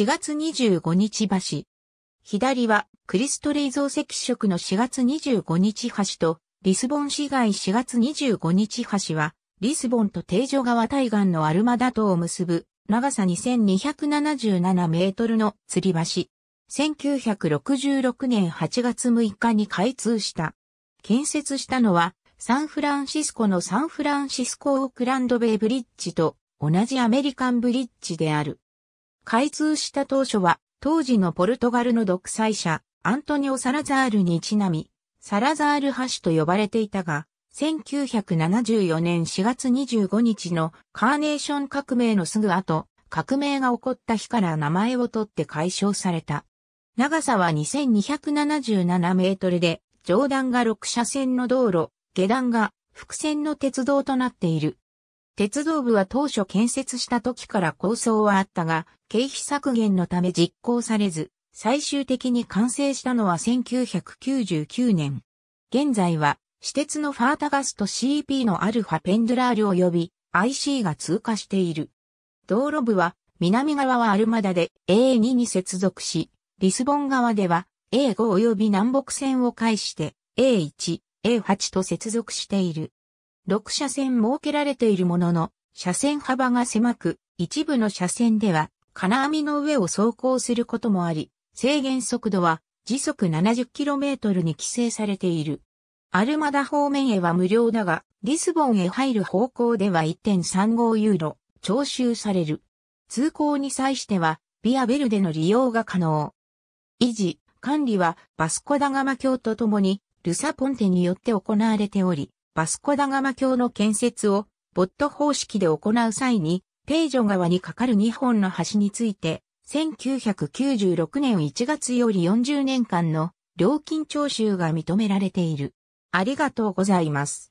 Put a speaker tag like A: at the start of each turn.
A: 4月25日橋。左は、クリストレイ像石色の4月25日橋と、リスボン市街4月25日橋は、リスボンと定女川対岸のアルマダ島を結ぶ、長さ2277メートルの吊り橋。1966年8月6日に開通した。建設したのは、サンフランシスコのサンフランシスコオークランドベイブリッジと同じアメリカンブリッジである。開通した当初は、当時のポルトガルの独裁者、アントニオ・サラザールにちなみ、サラザール橋と呼ばれていたが、1974年4月25日のカーネーション革命のすぐ後、革命が起こった日から名前を取って解消された。長さは2277メートルで、上段が6車線の道路、下段が複線の鉄道となっている。鉄道部は当初建設した時から構想はあったが、経費削減のため実行されず、最終的に完成したのは1999年。現在は、私鉄のファータガスと CP のアルファペンドラール及び IC が通過している。道路部は、南側はアルマダで A2 に接続し、リスボン側では A5 及び南北線を介して A1、A8 と接続している。6車線設けられているものの、車線幅が狭く、一部の車線では金網の上を走行することもあり、制限速度は時速 70km に規制されている。アルマダ方面へは無料だが、リスボンへ入る方向では1.35ユーロ、徴収される。通行に際しては、ビアベルでの利用が可能。維持、管理はバスコダガマ教とともに、ルサポンテによって行われており、バスコダガマ橋の建設をボット方式で行う際に、ページョ川に架かる2本の橋について、1996年1月より40年間の料金徴収が認められている。ありがとうございます。